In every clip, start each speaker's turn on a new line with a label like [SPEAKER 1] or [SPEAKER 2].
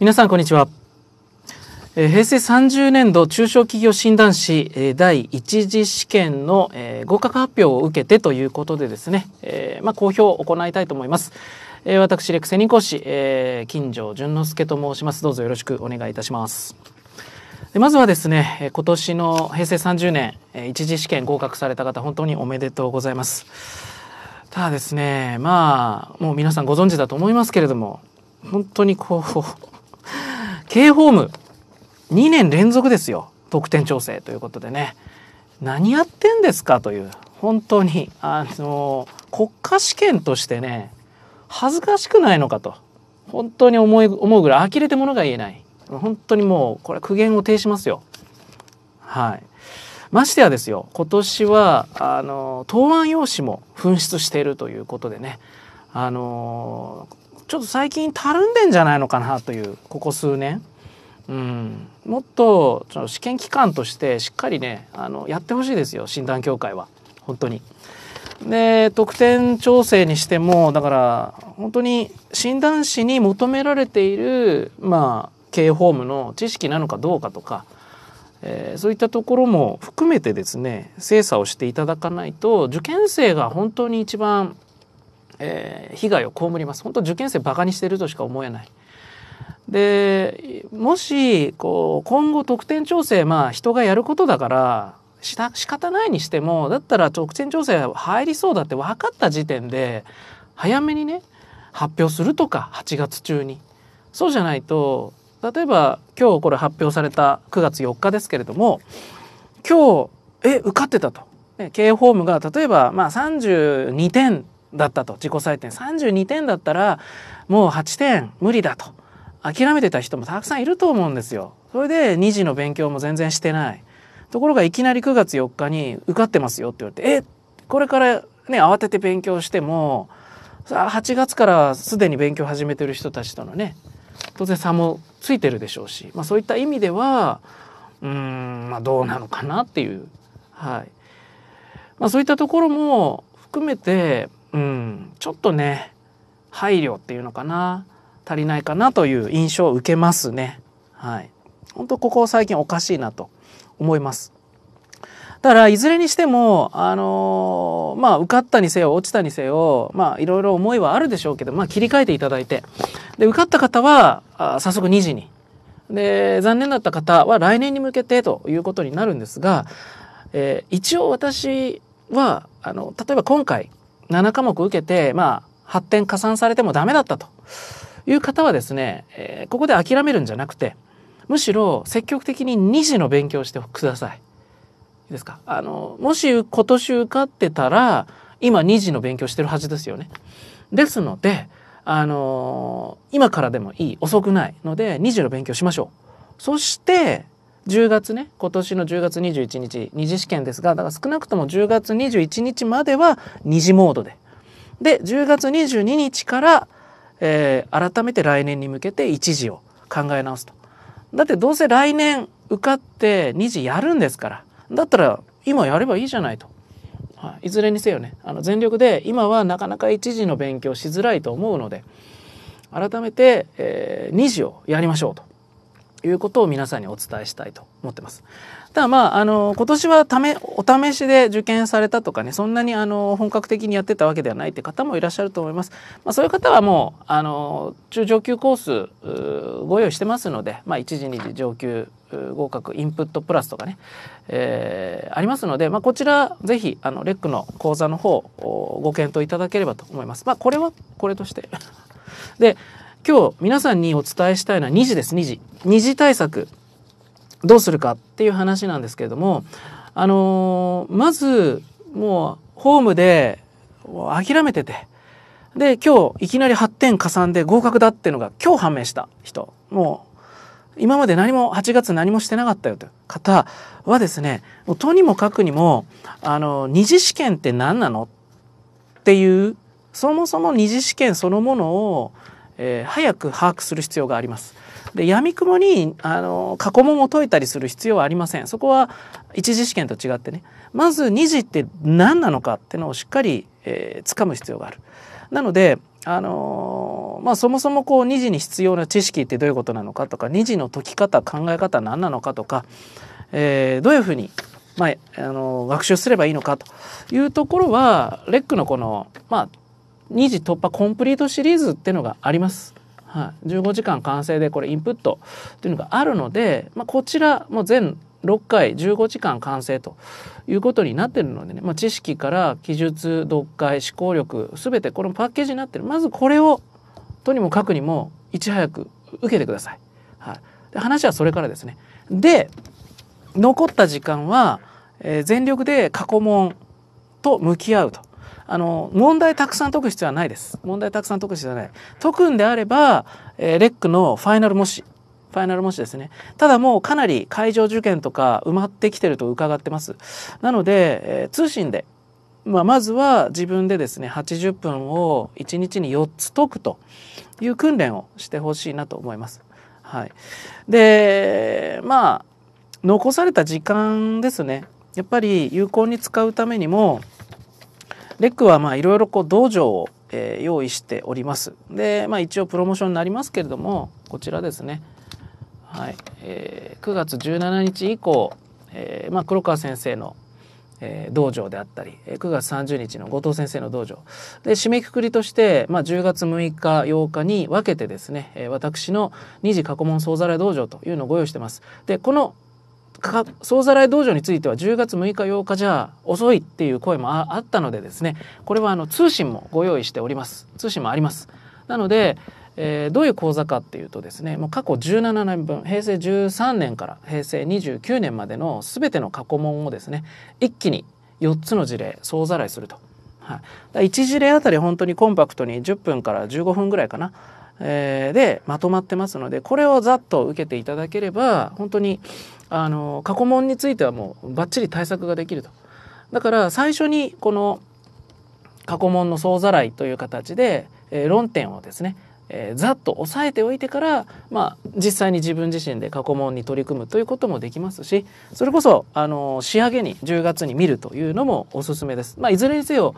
[SPEAKER 1] 皆さんこんにちは平成30年度中小企業診断士第1次試験の合格発表を受けてということでですね、えー、まあ、公表を行いたいと思います。えー、私レクセニ講師、えー、金城淳之介と申します。どうぞよろしくお願いいたします。まずはですね、今年の平成30年1次試験合格された方本当におめでとうございます。ただですね、まあもう皆さんご存知だと思いますけれども、本当にこう K ホーム2年連続ですよ得点調整ということでね何やってんですかという本当にあの国家試験としてね恥ずかしくないのかと本当に思い思うぐらい呆れてものが言えない本当にもうこれ苦言を呈しますよはいましてやですよ今年はあの答案用紙も紛失しているということでねあのちょっと最近たるんでんじゃないのかなというここ数年。うん、もっとその試験機関としてしっかりねあのやってほしいですよ診断協会は本当に。で得点調整にしてもだから本当に診断士に求められている、まあ、営ホームの知識なのかどうかとか、えー、そういったところも含めてですね精査をしていただかないと受験生が本当に一番えー、被害を被ります。本当受験生バカにしてるとしか思えない。でもしこう今後得点調整まあ人がやることだからした仕方ないにしてもだったら得点調整入りそうだって分かった時点で早めにね発表するとか8月中にそうじゃないと例えば今日これ発表された9月4日ですけれども今日え受かってたと、経営法務が例えばまあ32点だったと自己採点32点だったらもう8点無理だと諦めてた人もたくさんいると思うんですよ。それで2次の勉強も全然してないところがいきなり9月4日に受かってますよって言われてえこれからね慌てて勉強しても8月からすでに勉強始めてる人たちとのね当然差もついてるでしょうし、まあ、そういった意味ではうんまあどうなのかなっていう、はいまあ、そういったところも含めてうん、ちょっとね配慮っていうのかな足りないかなという印象を受けますね。はい、本当ここ最近おかしいなと思います。だからいずれにしても、あのー、まあ受かったにせよ落ちたにせよまあいろいろ思いはあるでしょうけど、まあ、切り替えていただいてで受かった方はあ早速2時にで残念だった方は来年に向けてということになるんですが、えー、一応私はあの例えば今回7科目受けて、まあ、発展加算されてもダメだったという方はですね、えー、ここで諦めるんじゃなくて、むしろ積極的に2次の勉強してください。いいですかあの、もし今年受かってたら、今2次の勉強してるはずですよね。ですので、あの今からでもいい、遅くないので、2次の勉強しましょう。そして、10月ね今年の10月21日2次試験ですがだから少なくとも10月21日までは2次モードでで10月22日から、えー、改めて来年に向けて1次を考え直すと。だってどうせ来年受かって2次やるんですからだったら今やればいいじゃないと。はい、いずれにせよねあの全力で今はなかなか1次の勉強しづらいと思うので改めて、えー、2次をやりましょうと。いうことを皆さんにお伝えしたいと思ってます。ただまあ、あの、今年はため、お試しで受験されたとかね、そんなにあの、本格的にやってたわけではないって方もいらっしゃると思います。まあ、そういう方はもう、あの、中上級コース、ご用意してますので、まあ、1時、2時上級合格インプットプラスとかね、えー、ありますので、まあ、こちらぜひあのレックの講座の方ご検討いただければと思います。まあ、これはこれとしてで今日皆さんにお伝えしたいのは2時です2時2次対策どうするかっていう話なんですけれどもあのー、まずもうホームで諦めててで今日いきなり8点加算で合格だっていうのが今日判明した人もう今まで何も8月何もしてなかったよという方はですねとにもかくにもあの二次試験って何なのっていうそもそも二次試験そのものをえー、早く把握する必要があります。で闇雲にあの過去問を解いたりする必要はありません。そこは一次試験と違ってねまず2次って何なのかっていうのをしっかり、えー、掴む必要がある。なのであのー、まあ、そもそもこう2次に必要な知識ってどういうことなのかとか2次の解き方考え方何なのかとか、えー、どういうふうに、まあ、あの学習すればいいのかというところはレックのこのまあ2次突破コンプリートシリーズっていうのがあります。はい、15時間完成でこれインプットっていうのがあるので、まあ、こちらも全6回15時間完成ということになってるのでね、まあ、知識から記述読解思考力全てこのパッケージになってるまずこれをとにもかくにもいち早く受けてください。はい、で話はそれからですね。で残った時間は、えー、全力で過去問と向き合うとあの、問題たくさん解く必要はないです。問題たくさん解く必要はない。解くんであれば、えー、レックのファイナル模試。ファイナル模試ですね。ただもうかなり会場受験とか埋まってきてると伺ってます。なので、えー、通信で、まあ、まずは自分でですね、80分を1日に4つ解くという訓練をしてほしいなと思います。はい。で、まあ、残された時間ですね。やっぱり有効に使うためにも、レックはまあいろいろこう道場を、えー、用意しております。で、まあ一応プロモーションになりますけれども、こちらですね。はい。えー、9月17日以降、えー、まあ黒川先生のえー、道場であったり、9月30日の後藤先生の道場で締めくくりとして、まあ、10月6日8日に分けてですね、私の二次過去問総ざらい道場というのをご用意してます。でこの総ざらい道場については10月6日8日じゃ遅いっていう声もあったのでですねこれはあの通信もご用意しております通信もありますなので、えー、どういう講座かっていうとですねもう過去17年分平成13年から平成29年までの全ての過去問をですね一気に4つの事例総ざらいすると。はい、1事例あたり本当にコンパクトに10分から15分ぐらいかなえー、でまとまってますのでこれをざっと受けていただければ本当にあの過去問についてはもうバッチリ対策ができると。だから最初にこの過去問の総ざらいという形で、えー、論点をですねえー、ざっと押さえておいてから、まあ、実際に自分自身で過去問に取り組むということもできますしそれこそ、あの仕上げに10月に見るというのもおすすめです。まあ、いずれにせよ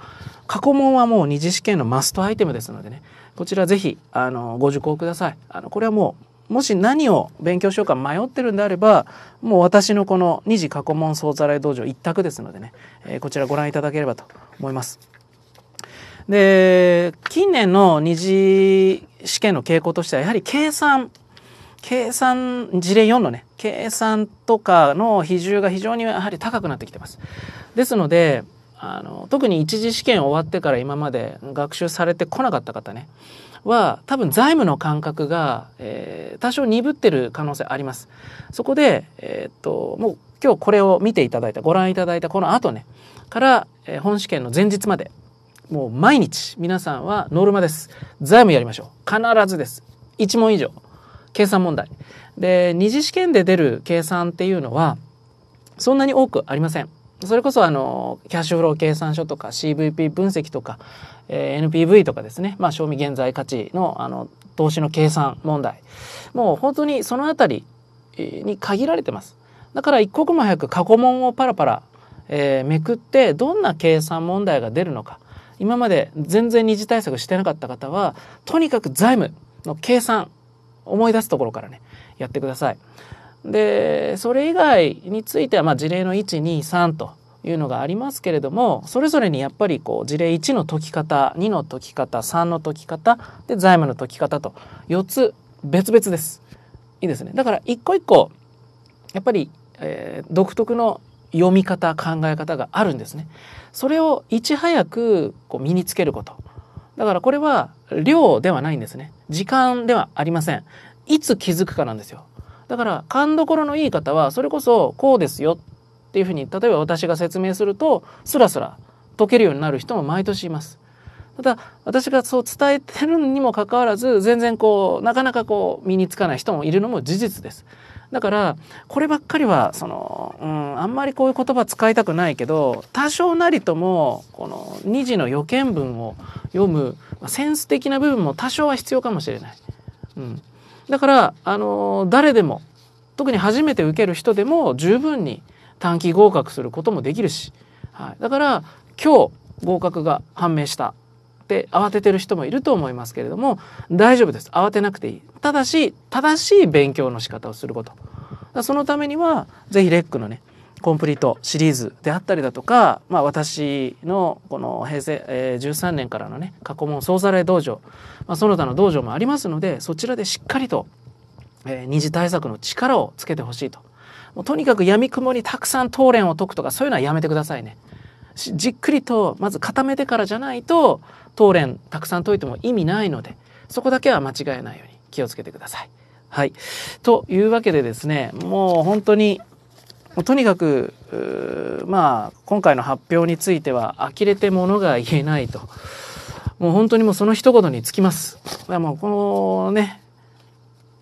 [SPEAKER 1] 過去問はもう二次試験のマストアイテムですのでねこちらぜひ、あのご受講ください。あのこれはもうもし何を勉強しようか迷ってるんであれば、もう私のこの二次過去問総ざらい道場一択ですのでね、えー、こちらご覧いただければと思います。で、近年の二次試験の傾向としては、やはり計算、計算、事例4のね、計算とかの比重が非常にやはり高くなってきてます。ですので、あの、特に一次試験終わってから今まで学習されてこなかった方ね、は多分財務の感覚が、えー、多少鈍ってる可能性あります。そこで、えー、っと、もう今日これを見ていただいた、ご覧いただいたこの後ね、から、えー、本試験の前日まで、もう毎日皆さんはノルマです。財務やりましょう。必ずです。1問以上。計算問題。で、二次試験で出る計算っていうのは、そんなに多くありません。それこそあのキャッシュフロー計算書とか CVP 分析とか、えー、NPV とかですね、まあ、賞味現在価値のあの投資の計算問題もう本当にその辺りに限られてますだから一刻も早く過去問をパラパラ、えー、めくってどんな計算問題が出るのか今まで全然二次対策してなかった方は、とにかく財務の計算、思い出すところからね、やってください。で、それ以外については、まあ、事例の1、2、3というのがありますけれども、それぞれにやっぱりこう、事例1の解き方、2の解き方、3の解き方、で、財務の解き方と、4つ別々です。いいですね。だから、一個一個、やっぱり、えー、独特の読み方考え方があるんですね。それをいち早くこう身につけること。だからこれは量ではないんですね。時間ではありません。いつ気づくかなんですよ。だから勘どころのいい方はそれこそこうですよっていうふうに例えば私が説明するとスラスラ解けるようになる人も毎年います。ただ私がそう伝えてるにもかかわらず全然こうなかなかこう身につかない人もいるのも事実です。だからこればっかりはその、うん、あんまりこういう言葉使いたくないけど多少なりともこの2次の予見文を読むセンス的な部分も多少は必要かもしれない。うん、だからあの誰でも特に初めて受ける人でも十分に短期合格することもできるし、はい、だから今日合格が判明したって慌ててる人もいると思いますけれども大丈夫です慌てなくていいただし正しい勉強の仕方をすることそのためには是非レックのねコンプリートシリーズであったりだとか、まあ、私のこの平成、えー、13年からのね過去問総ざらい道場、まあ、その他の道場もありますのでそちらでしっかりと、えー、二次対策の力をつけてほしいともうとにかく闇雲にたくさん答練を解くとかそういうのはやめてくださいね。じっくりとまず固めてからじゃないと当連たくさん解いても意味ないのでそこだけは間違えないように気をつけてください。はい、というわけでですねもう本当にとにかくまあ今回の発表については呆れてものが言えないともう本当にもうその一言につきます。もうこのね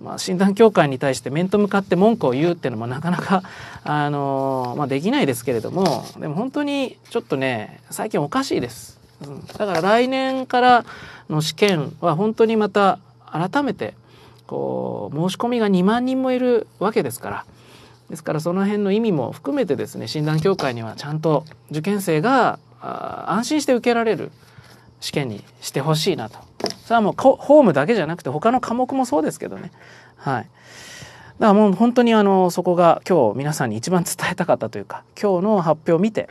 [SPEAKER 1] まあ、診断協会に対して面と向かって文句を言うっていうのもなかなか、あのまあ、できないですけれどもでも本当にちょっとね最近おかしいです、うん、だから来年からの試験は本当にまた改めてこう申し込みが2万人もいるわけですからですからその辺の意味も含めてですね診断協会にはちゃんと受験生が安心して受けられる試験にしてほしいなとそれはもうホームだけじゃなくて他の科目もそうですけどね。はい。だからもう本当にあのそこが今日皆さんに一番伝えたかったというか今日の発表を見て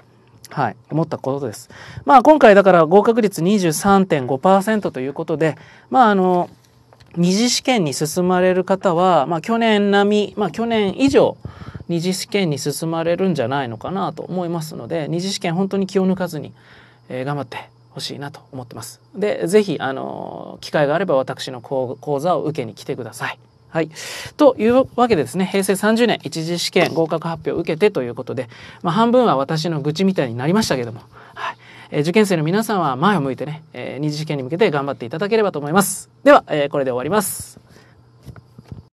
[SPEAKER 1] はい、思ったことです。まあ今回だから合格率23.5%ということで、まああの、二次試験に進まれる方は、まあ去年並み、まあ去年以上、二次試験に進まれるんじゃないのかなと思いますので、二次試験本当に気を抜かずに、えー、頑張ってほしいなと思ってます。で、ぜひ、あの、機会があれば私の講座を受けに来てください。はい。というわけでですね、平成30年一次試験合格発表を受けてということで、まあ、半分は私の愚痴みたいになりましたけども、はい。えー、受験生の皆さんは前を向いてね、えー、二次試験に向けて頑張っていただければと思います。では、えー、これで終わります。